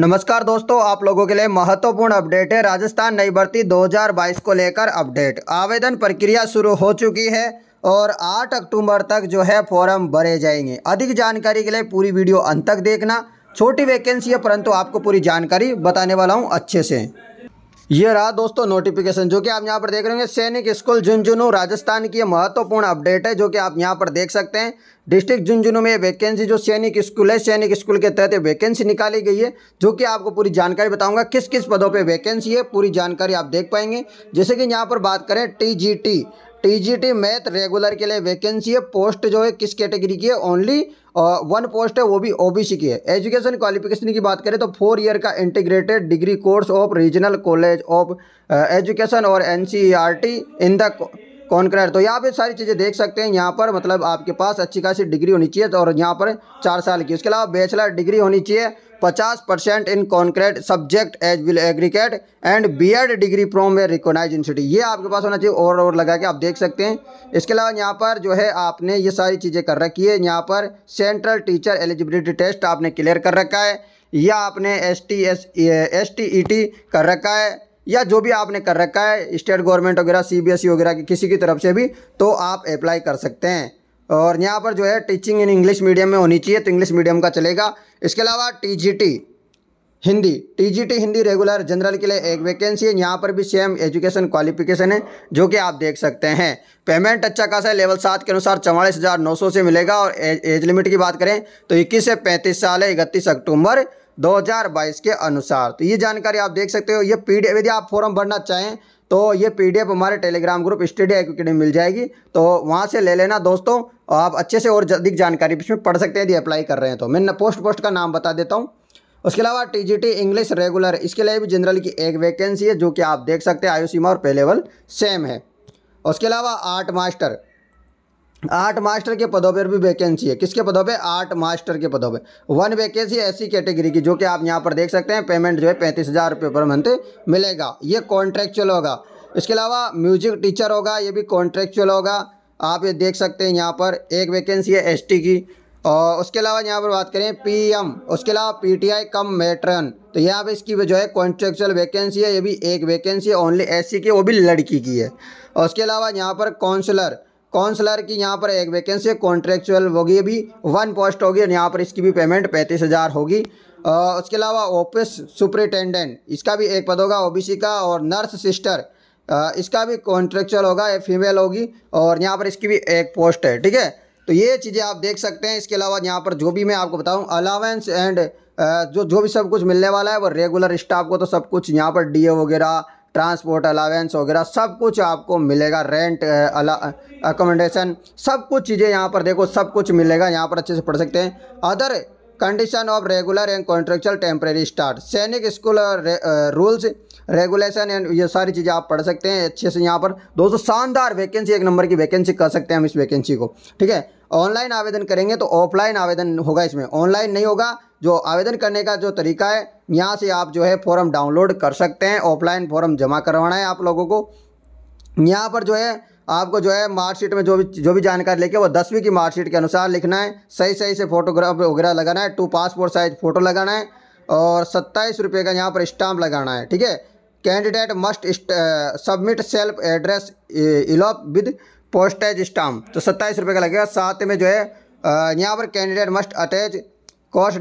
नमस्कार दोस्तों आप लोगों के लिए महत्वपूर्ण अपडेट है राजस्थान नई भर्ती 2022 को लेकर अपडेट आवेदन प्रक्रिया शुरू हो चुकी है और 8 अक्टूबर तक जो है फॉर्म भरे जाएंगे अधिक जानकारी के लिए पूरी वीडियो अंत तक देखना छोटी वैकेंसी है परंतु आपको पूरी जानकारी बताने वाला हूँ अच्छे से ये रहा दोस्तों नोटिफिकेशन जो कि आप यहाँ पर देख रहे होंगे सैनिक स्कूल झुंझुनू राजस्थान की महत्वपूर्ण अपडेट है जो कि आप यहाँ पर देख सकते हैं डिस्ट्रिक्ट झुंझुनू में वैकेंसी जो सैनिक स्कूल है सैनिक स्कूल के तहत वैकेंसी निकाली गई है जो कि आपको पूरी जानकारी बताऊंगा किस किस पदों पर वैकेंसी है पूरी जानकारी आप देख पाएंगे जैसे कि यहाँ पर बात करें टी टीजीटी मैथ रेगुलर के लिए वैकेंसी है पोस्ट जो है किस कैटेगरी की है ओनली वन पोस्ट है वो भी ओबीसी की है एजुकेशन क्वालिफिकेशन की बात करें तो फोर ईयर का integrated degree course of regional college of education और एनसीईआरटी इन द कॉन्करर तो यहाँ पे सारी चीज़ें देख सकते हैं यहाँ पर मतलब आपके पास अच्छी खासी डिग्री होनी चाहिए और यहाँ पर चार साल की उसके अलावा बैचलर डिग्री होनी चाहिए पचास percent in concerned subject as well aggregate and B Ed degree from a recognise university ये आपके पास होना चाहिए और और लगा के आप देख सकते हैं इसके अलावा यहाँ पर जो है आपने ये सारी चीज़ें कर रखी है यहाँ पर सेंट्रल टीचर एलिजिबिलिटी टेस्ट आपने क्लियर कर रखा है या आपने S T S S T E T कर रखा है या जो भी आपने कर रखा है स्टेट गवर्नमेंट वगैरह सी बी एस ई वगैरह की किसी की तरफ से भी तो आप अप्लाई कर सकते हैं और यहाँ पर जो है टीचिंग इन इंग्लिश मीडियम में होनी चाहिए तो इंग्लिश मीडियम का चलेगा इसके अलावा T G T Hindi T Hindi regular general के लिए एक वैकेंसी है यहाँ पर भी सेम एजुकेशन क्वालिफिकेशन है जो कि आप देख सकते हैं पेमेंट अच्छा खासा है लेवल सात के अनुसार चवालीस हज़ार नौ सौ से मिलेगा और एज, एज लिमिट की बात करें तो इक्कीस से पैंतीस साल है इकतीस अक्टूबर 2022 के अनुसार तो ये जानकारी आप देख सकते हो ये पीडीएफ यदि आप फॉर्म भरना चाहें तो ये एफ हमारे टेलीग्राम ग्रुप स्टडी एकेडमी मिल जाएगी तो वहाँ से ले लेना दोस्तों आप अच्छे से और अधिक जानकारी इसमें पढ़ सकते हैं यदि अप्लाई कर रहे हैं तो मैं पोस्ट पोस्ट का नाम बता देता हूँ उसके अलावा टीजीटी इंग्लिश रेगुलर इसके लिए भी जनरल की एक वैकेंसी है जो कि आप देख सकते हैं आयु सीमा और पे लेवल सेम है उसके अलावा आर्ट मास्टर आर्ट मास्टर के पदों पर भी वैकेंसी है किसके पदों पे आर्ट मास्टर के पदों पे वन वैकेंसी ऐसी कैटेगरी की जो कि आप यहाँ पर देख सकते हैं पेमेंट जो है पैंतीस हज़ार रुपये पर मंथ मिलेगा ये कॉन्ट्रेक्चुअल होगा इसके अलावा म्यूजिक टीचर होगा ये भी कॉन्ट्रेक्चुअल होगा आप ये देख सकते हैं यहाँ पर एक वैकेंसी है एस की और उसके अलावा यहाँ पर बात करें पी उसके अलावा आई कम मेट्रन तो यहाँ पर इसकी जो है कॉन्ट्रेक्चुअल वैकेंसी है ये भी एक वैकेंसी है ओनली एससी की वो भी लड़की की है और उसके अलावा यहाँ पर काउंसलर काउंसलर की यहाँ पर एक वैकेंसी कॉन्ट्रेक्चुअल होगी अभी वन पोस्ट होगी और यहाँ पर इसकी भी पेमेंट पैंतीस हज़ार होगी उसके अलावा ऑफिस सुपरिटेंडेंट इसका भी एक पद होगा ओबीसी का और नर्स सिस्टर इसका भी कॉन्ट्रेक्चुअल होगा ये फीमेल होगी और यहाँ पर इसकी भी एक पोस्ट है ठीक है तो ये चीज़ें आप देख सकते हैं इसके अलावा यहाँ पर जो भी मैं आपको बताऊँ अलावेंस एंड जो जो भी सब कुछ मिलने वाला है वो रेगुलर स्टाफ को तो सब कुछ यहाँ पर डी वगैरह ट्रांसपोर्ट अलावेंस वगैरह सब कुछ आपको मिलेगा रेंट अकोमोडेशन सब कुछ चीज़ें यहाँ पर देखो सब कुछ मिलेगा यहाँ पर अच्छे से पढ़ सकते हैं other condition of regular and contractual temporary start Sainik school rules regulation and ये सारी चीज़ें आप पढ़ सकते हैं अच्छे से यहाँ पर दोस्तों शानदार वैकेंसी एक नंबर की वैकेंसी कर सकते हैं हम इस वैकेंसी को ठीक है ऑनलाइन आवेदन करेंगे तो ऑफलाइन आवेदन होगा इसमें ऑनलाइन नहीं होगा जो आवेदन करने का जो तरीका है यहाँ से आप जो है फॉर्म डाउनलोड कर सकते हैं ऑफलाइन फॉर्म जमा करवाना है आप लोगों को यहाँ पर जो है आपको जो है मार्कशीट में जो भी जो भी जानकारी लेके वो दसवीं की मार्कशीट के अनुसार लिखना है सही सही से फोटोग्राफ वगैरह लगाना है टू पासपोर्ट साइज फ़ोटो लगाना है और सत्ताईस रुपये का यहाँ पर स्टाम्प लगाना है ठीक है candidate must submit self address envelope with postage stamp तो सत्ताईस रुपये का लगेगा साथ में जो है यहाँ पर candidate must attach cost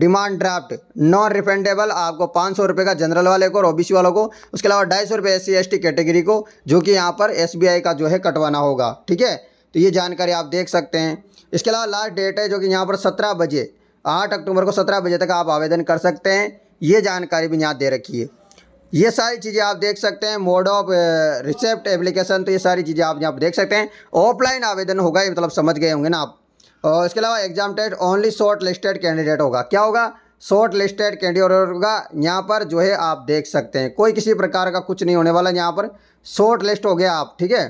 demand draft non refundable आपको पाँच सौ रुपये का जनरल वाले को और ओबीसी वालों को उसके अलावा ढाई सौ रुपये एस सी कैटेगरी को जो कि यहाँ पर एस का जो है कटवाना होगा ठीक है तो ये जानकारी आप देख सकते हैं इसके अलावा लास्ट डेट है जो कि यहाँ पर सत्रह बजे आठ अक्टूबर को सत्रह बजे तक आप आवेदन कर सकते हैं ये जानकारी भी यहाँ दे रखी है ये सारी चीज़ें आप देख सकते हैं मोड ऑफ रिसेप्ट एप्लीकेशन तो ये सारी चीज़ें आप यहाँ पर देख सकते हैं ऑफलाइन आवेदन होगा ये मतलब समझ गए होंगे ना आप और इसके अलावा exam test only shortlisted candidate होगा क्या होगा शॉर्ट लिस्टेड कैंडिडेट होगा यहाँ पर जो है आप देख सकते हैं कोई किसी प्रकार का कुछ नहीं होने वाला यहाँ पर शॉर्ट लिस्ट हो गया आप ठीक है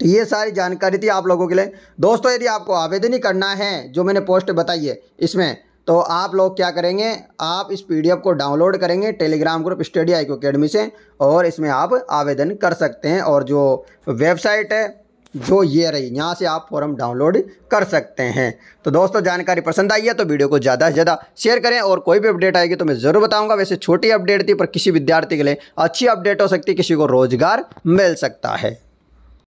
तो ये सारी जानकारी थी आप लोगों के लिए दोस्तों यदि आपको आवेदन ही करना है जो मैंने पोस्ट बताई है इसमें तो आप लोग क्या करेंगे आप इस पीडीएफ को डाउनलोड करेंगे Telegram group study I academy से और इसमें आप आवेदन कर सकते हैं और जो वेबसाइट है जो ये रही यहाँ से आप फॉर्म डाउनलोड कर सकते हैं तो दोस्तों जानकारी पसंद आई है तो वीडियो को ज़्यादा से ज़्यादा शेयर करें और कोई भी अपडेट आएगी तो मैं ज़रूर बताऊँगा वैसे छोटी अपडेट थी पर किसी विद्यार्थी के लिए अच्छी अपडेट हो सकती है किसी को रोज़गार मिल सकता है